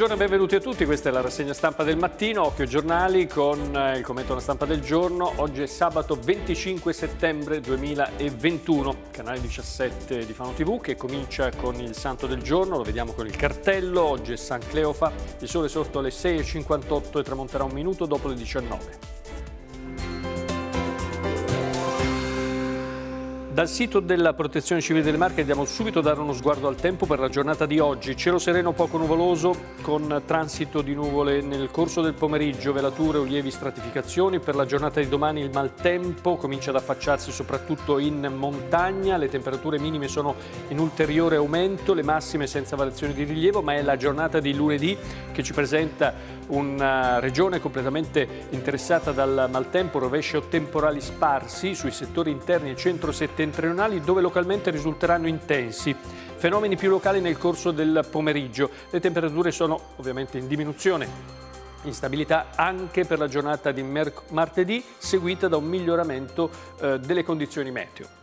Buongiorno e benvenuti a tutti, questa è la rassegna stampa del mattino, Occhio Giornali con eh, il commento alla stampa del giorno. Oggi è sabato 25 settembre 2021, canale 17 di Fano TV che comincia con il santo del giorno, lo vediamo con il cartello, oggi è San Cleofa, il sole è sotto alle 6.58 e tramonterà un minuto dopo le 19. Dal sito della Protezione Civile delle Marche andiamo subito a dare uno sguardo al tempo per la giornata di oggi. Cielo sereno poco nuvoloso con transito di nuvole nel corso del pomeriggio, velature o lievi stratificazioni. Per la giornata di domani il maltempo comincia ad affacciarsi soprattutto in montagna. Le temperature minime sono in ulteriore aumento, le massime senza variazioni di rilievo, ma è la giornata di lunedì che ci presenta una regione completamente interessata dal maltempo, rovescio temporali sparsi sui settori interni e centro-settoriali settentrionali dove localmente risulteranno intensi. Fenomeni più locali nel corso del pomeriggio. Le temperature sono ovviamente in diminuzione. Instabilità anche per la giornata di martedì, seguita da un miglioramento eh, delle condizioni meteo.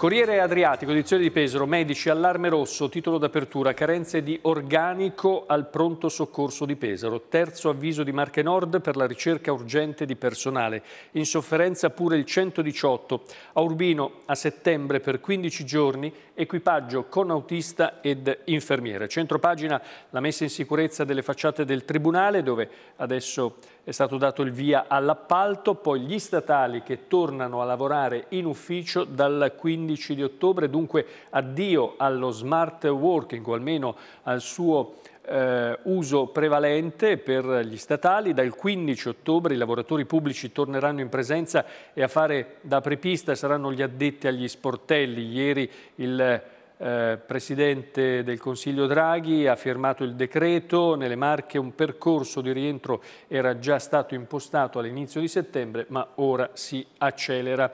Corriere Adriatico, edizione di Pesaro, medici, allarme rosso, titolo d'apertura, carenze di organico al pronto soccorso di Pesaro, terzo avviso di Marche Nord per la ricerca urgente di personale, in sofferenza pure il 118, a Urbino a settembre per 15 giorni, equipaggio con autista ed infermiere. Centropagina la messa in sicurezza delle facciate del Tribunale dove adesso è stato dato il via all'appalto, poi gli statali che tornano a lavorare in ufficio dal 15 di ottobre, dunque addio allo smart working o almeno al suo eh, uso prevalente per gli statali. Dal 15 ottobre i lavoratori pubblici torneranno in presenza e a fare da prepista saranno gli addetti agli sportelli. Ieri il eh, Presidente del Consiglio Draghi ha firmato il decreto, nelle Marche un percorso di rientro era già stato impostato all'inizio di settembre ma ora si accelera.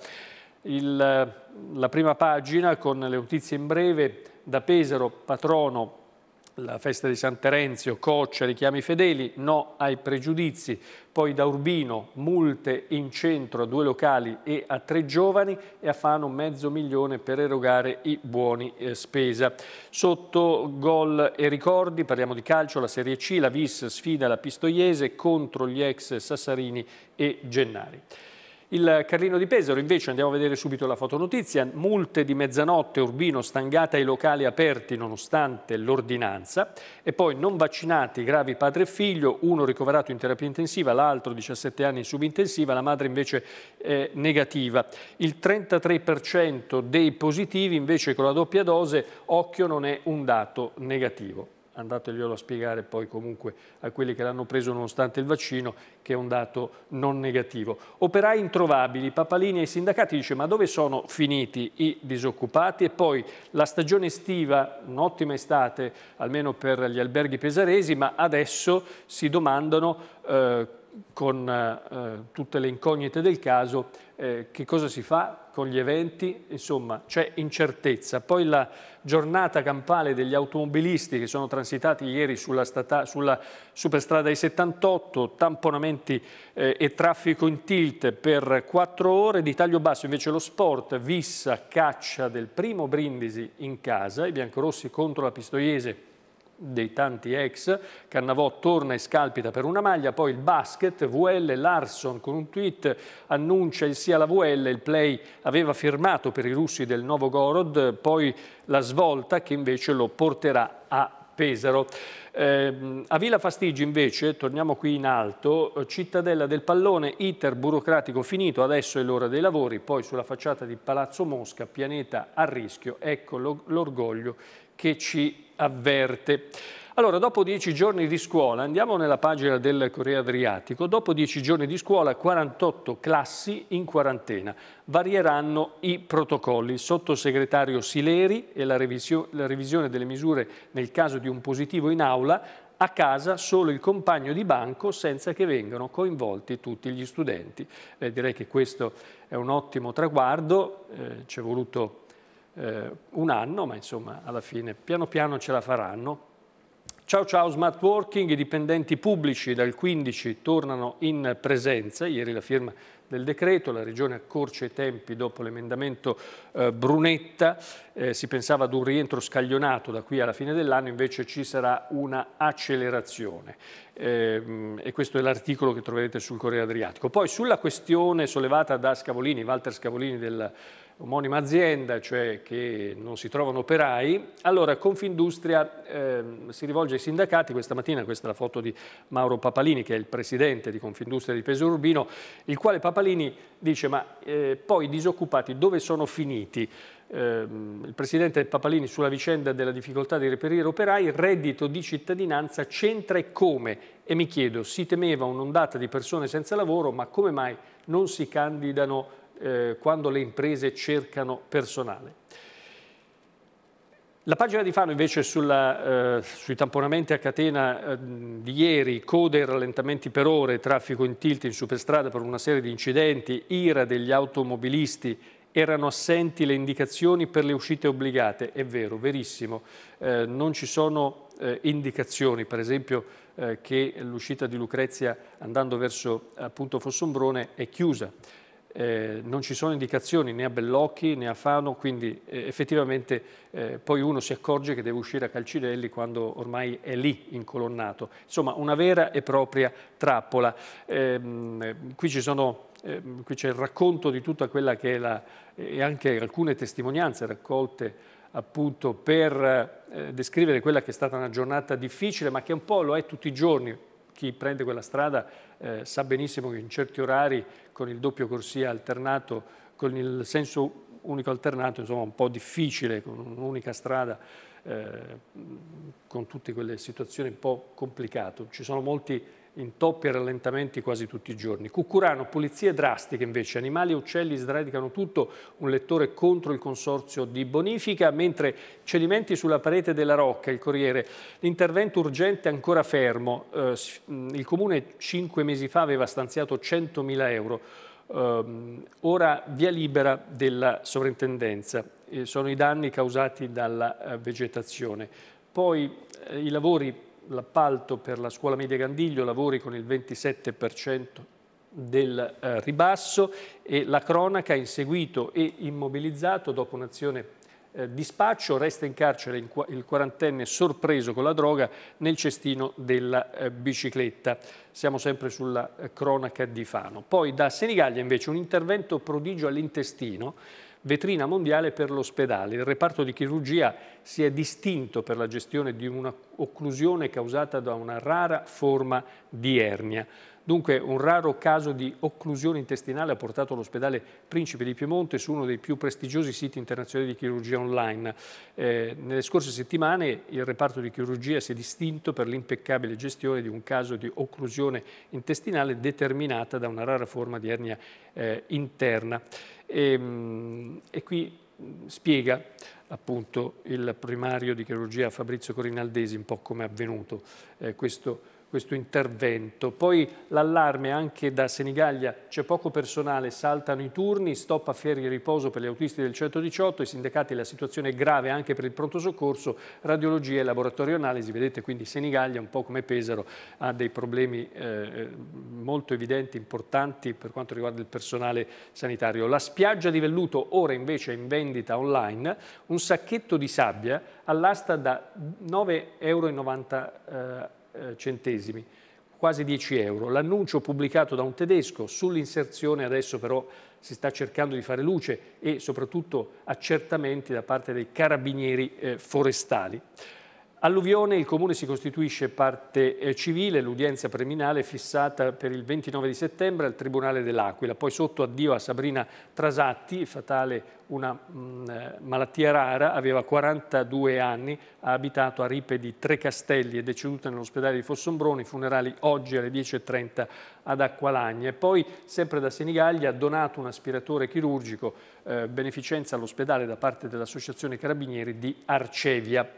Il, la prima pagina con le notizie in breve da Pesaro, patrono la festa di San Terenzio, coccia, richiami fedeli, no ai pregiudizi, poi da Urbino multe in centro a due locali e a tre giovani e a Fano mezzo milione per erogare i buoni eh, spesa. Sotto gol e ricordi parliamo di calcio, la Serie C, la Vis sfida la Pistoiese contro gli ex Sassarini e Gennari. Il Carlino di Pesaro invece, andiamo a vedere subito la fotonotizia, multe di mezzanotte Urbino stangata ai locali aperti nonostante l'ordinanza e poi non vaccinati gravi padre e figlio, uno ricoverato in terapia intensiva, l'altro 17 anni in subintensiva, la madre invece eh, negativa. Il 33% dei positivi invece con la doppia dose, occhio non è un dato negativo andateglielo a spiegare poi comunque a quelli che l'hanno preso nonostante il vaccino, che è un dato non negativo. Operai introvabili, Papalini ai sindacati dice ma dove sono finiti i disoccupati? E poi la stagione estiva, un'ottima estate almeno per gli alberghi pesaresi, ma adesso si domandano... Eh, con eh, eh, tutte le incognite del caso, eh, che cosa si fa con gli eventi, insomma c'è incertezza. Poi la giornata campale degli automobilisti che sono transitati ieri sulla, stata, sulla superstrada I-78, tamponamenti eh, e traffico in tilt per quattro ore, di taglio basso invece lo sport, vissa, caccia del primo Brindisi in casa, i biancorossi contro la Pistoiese dei tanti ex, Cannavò torna e scalpita per una maglia, poi il basket, VL, Larson con un tweet annuncia il sì alla VL, il play aveva firmato per i russi del Novogorod, poi la svolta che invece lo porterà a Pesaro. Eh, a Villa Fastigi invece, torniamo qui in alto, eh, cittadella del pallone, iter burocratico finito, adesso è l'ora dei lavori, poi sulla facciata di Palazzo Mosca, pianeta a rischio, ecco l'orgoglio che ci avverte. Allora, dopo dieci giorni di scuola, andiamo nella pagina del Corriere Adriatico, dopo dieci giorni di scuola 48 classi in quarantena. Varieranno i protocolli. Il sottosegretario Sileri e la, revisio la revisione delle misure nel caso di un positivo in aula a casa solo il compagno di banco senza che vengano coinvolti tutti gli studenti. Eh, direi che questo è un ottimo traguardo, eh, ci è voluto eh, un anno, ma insomma alla fine piano piano ce la faranno. Ciao ciao Smart Working, i dipendenti pubblici dal 15 tornano in presenza, ieri la firma del decreto, la Regione accorcia i tempi dopo l'emendamento eh, Brunetta, eh, si pensava ad un rientro scaglionato da qui alla fine dell'anno, invece ci sarà una accelerazione eh, e questo è l'articolo che troverete sul Corriere Adriatico. Poi sulla questione sollevata da Scavolini, Walter Scavolini del omonima azienda, cioè che non si trovano operai, allora Confindustria eh, si rivolge ai sindacati, questa mattina questa è la foto di Mauro Papalini che è il presidente di Confindustria di Pesaro Urbino, il quale Papalini dice ma eh, poi i disoccupati dove sono finiti? Eh, il presidente Papalini sulla vicenda della difficoltà di reperire operai, il reddito di cittadinanza c'entra e come? E mi chiedo, si temeva un'ondata di persone senza lavoro, ma come mai non si candidano eh, quando le imprese cercano personale. La pagina di Fano invece sulla, eh, sui tamponamenti a catena eh, di ieri, code e rallentamenti per ore, traffico in tilt in superstrada per una serie di incidenti, ira degli automobilisti, erano assenti le indicazioni per le uscite obbligate, è vero, verissimo, eh, non ci sono eh, indicazioni, per esempio eh, che l'uscita di Lucrezia andando verso appunto Fossombrone è chiusa eh, non ci sono indicazioni né a Bellocchi né a Fano, quindi eh, effettivamente eh, poi uno si accorge che deve uscire a Calcidelli quando ormai è lì incolonnato. Insomma, una vera e propria trappola. Ehm, qui ci sono ehm, qui c'è il racconto di tutta quella che è la, e anche alcune testimonianze raccolte appunto per eh, descrivere quella che è stata una giornata difficile, ma che un po' lo è tutti i giorni chi prende quella strada eh, sa benissimo che in certi orari con il doppio corsia alternato, con il senso unico alternato, insomma un po' difficile, con un'unica strada, eh, con tutte quelle situazioni un po' complicato. Ci sono molti intoppi e rallentamenti quasi tutti i giorni. Cucurano, pulizie drastiche invece, animali e uccelli sradicano tutto, un lettore contro il consorzio di bonifica, mentre cedimenti sulla parete della Rocca, il Corriere, l'intervento urgente ancora fermo, eh, mm, il Comune cinque mesi fa aveva stanziato 100.000 euro, ehm, ora via libera della sovrintendenza, eh, sono i danni causati dalla eh, vegetazione. Poi i lavori l'appalto per la scuola media Gandiglio lavori con il 27% del eh, ribasso e la cronaca inseguito e immobilizzato dopo un'azione eh, di spaccio, resta in carcere il, quarantenne sorpreso con la droga nel cestino della eh, bicicletta. Siamo sempre sulla eh, cronaca di Fano. Poi da Senigallia invece un intervento prodigio all'intestino vetrina mondiale per l'ospedale. Il reparto di chirurgia si è distinto per la gestione di un'occlusione causata da una rara forma di ernia. Dunque un raro caso di occlusione intestinale ha portato all'ospedale Principe di Piemonte su uno dei più prestigiosi siti internazionali di chirurgia online. Eh, nelle scorse settimane il reparto di chirurgia si è distinto per l'impeccabile gestione di un caso di occlusione intestinale determinata da una rara forma di ernia eh, interna. E, ehm, e qui mm, spiega appunto il primario di chirurgia Fabrizio Corinaldesi un po' come è avvenuto eh, questo questo intervento. Poi l'allarme anche da Senigallia, c'è poco personale, saltano i turni, stop a ferie e riposo per gli autisti del 118, i sindacati la situazione è grave anche per il pronto soccorso, radiologia e laboratorio analisi, vedete quindi Senigallia un po' come Pesaro ha dei problemi eh, molto evidenti, importanti per quanto riguarda il personale sanitario. La spiaggia di velluto ora invece è in vendita online, un sacchetto di sabbia all'asta da 9,90 euro eh, centesimi, quasi 10 euro. L'annuncio pubblicato da un tedesco sull'inserzione adesso però si sta cercando di fare luce e soprattutto accertamenti da parte dei carabinieri eh, forestali. Alluvione, il comune si costituisce parte eh, civile, l'udienza preminale è fissata per il 29 di settembre al Tribunale dell'Aquila, poi sotto addio a Sabrina Trasatti, fatale una mh, mm, eh, malattia rara, aveva 42 anni, ha abitato a Ripe di Tre Castelli, è deceduta nell'ospedale di Fossombroni, funerali oggi alle 10.30 ad Acqualagna. E poi, sempre da Senigallia, ha donato un aspiratore chirurgico, eh, beneficenza all'ospedale da parte dell'Associazione Carabinieri di Arcevia.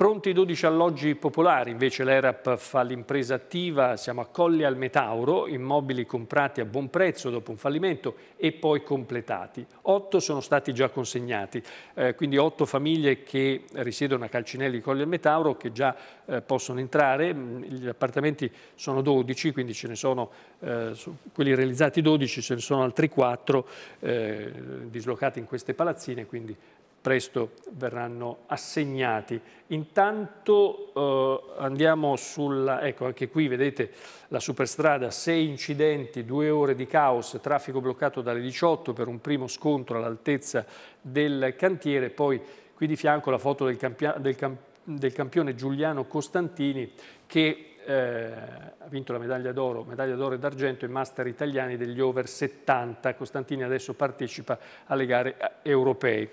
Pronti 12 alloggi popolari, invece l'ERAP fa l'impresa attiva, siamo a Colli al Metauro, immobili comprati a buon prezzo dopo un fallimento e poi completati. Otto sono stati già consegnati, eh, quindi otto famiglie che risiedono a Calcinelli di Colle al Metauro che già eh, possono entrare, mm, gli appartamenti sono 12, quindi ce ne sono eh, quelli realizzati 12, ce ne sono altri 4 eh, dislocati in queste palazzine, quindi presto verranno assegnati. Intanto eh, andiamo sulla, ecco anche qui vedete la superstrada, sei incidenti, due ore di caos, traffico bloccato dalle 18 per un primo scontro all'altezza del cantiere, poi qui di fianco la foto del, del, camp del campione Giuliano Costantini che eh, ha vinto la medaglia d'oro, medaglia d'oro e d'argento ai master italiani degli over 70. Costantini adesso partecipa alle gare eh, europee.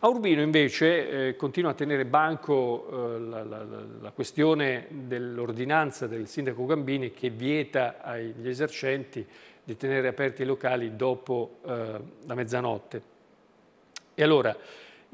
A Urbino invece eh, continua a tenere banco eh, la, la, la, questione dell'ordinanza del sindaco Gambini che vieta agli esercenti di tenere aperti i locali dopo eh, la mezzanotte. E allora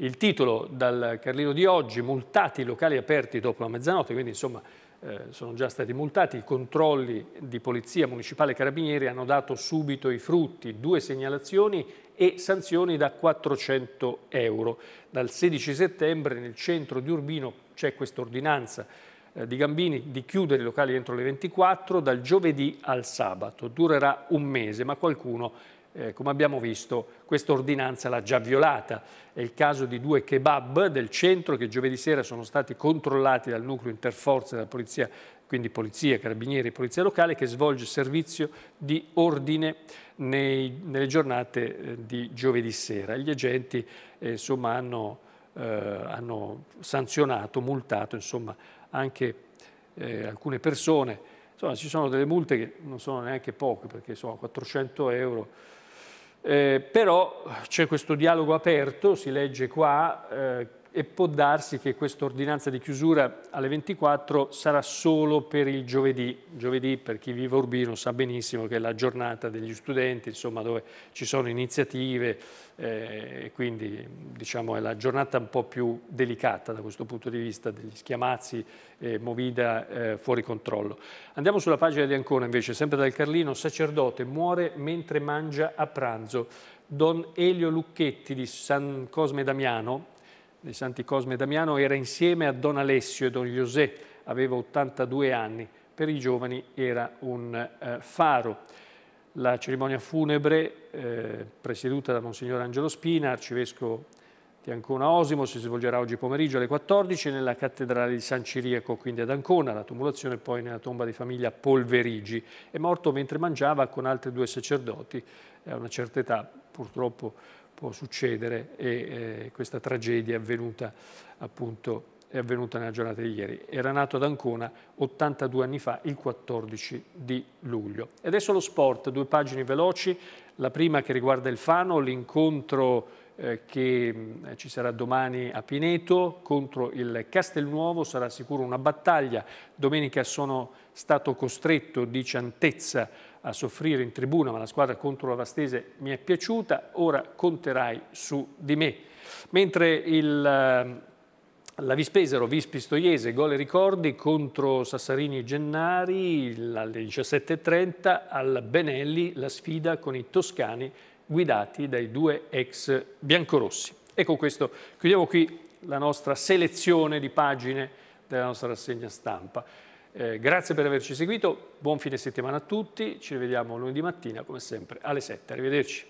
il titolo dal Carlino di oggi, multati i locali aperti dopo la mezzanotte, quindi insomma eh, sono già stati multati, i controlli di polizia municipale e carabinieri hanno dato subito i frutti, due segnalazioni e sanzioni da 400 euro. Dal 16 settembre nel centro di Urbino c'è questa ordinanza eh, di Gambini di chiudere i locali entro le 24 dal giovedì al sabato. Durerà un mese, ma qualcuno eh, come abbiamo visto, questa ordinanza l'ha già violata. È il caso di due kebab del centro che giovedì sera sono stati controllati dal nucleo interforze della polizia, quindi polizia, carabinieri, polizia locale, che svolge servizio di ordine nei, nelle giornate eh, di giovedì sera. Gli agenti eh, insomma, hanno, eh, hanno, sanzionato, multato insomma, anche eh, alcune persone. Insomma, ci sono delle multe che non sono neanche poche, perché sono 400 euro eh, però c'è questo dialogo aperto, si legge qua, eh, e può darsi che questa ordinanza di chiusura alle 24 sarà solo per il giovedì. Giovedì, per chi vive Urbino, sa benissimo che è la giornata degli studenti, insomma, dove ci sono iniziative, eh, e quindi diciamo, è la giornata un po' più delicata da questo punto di vista, degli schiamazzi, eh, movida eh, fuori controllo. Andiamo sulla pagina di Ancona, invece, sempre dal Carlino, sacerdote muore mentre mangia a pranzo. Don Elio Lucchetti di San Cosme Damiano, dei Santi Cosme e Damiano era insieme a Don Alessio e Don José, aveva 82 anni, per i giovani era un eh, faro. La cerimonia funebre, eh, presieduta da Monsignor Angelo Spina, arcivescovo di Ancona Osimo, si svolgerà oggi pomeriggio alle 14 nella cattedrale di San Ciriaco, quindi ad Ancona, la tumulazione poi nella tomba di famiglia Polverigi. È morto mentre mangiava con altri due sacerdoti, a una certa età purtroppo può succedere e eh, questa tragedia è avvenuta, appunto, è avvenuta nella giornata di ieri. Era nato ad Ancona 82 anni fa, il 14 di luglio. E adesso lo sport, due pagine veloci, la prima che riguarda il Fano, l'incontro eh, che mm, ci sarà domani a Pineto contro il Castelnuovo, sarà sicuro una battaglia. Domenica sono stato costretto di ciantezza a soffrire in tribuna, ma la squadra contro la Vastese mi è piaciuta, ora conterai su di me. Mentre il ehm, la Vispesero, Vispistoiese, gol e ricordi contro Sassarini e Gennari alle 17.30, al Benelli la sfida con i toscani guidati dai due ex biancorossi. E con questo chiudiamo qui la nostra selezione di pagine della nostra rassegna stampa. Eh, grazie per averci seguito, buon fine settimana a tutti, ci rivediamo lunedì mattina come sempre alle 7. Arrivederci.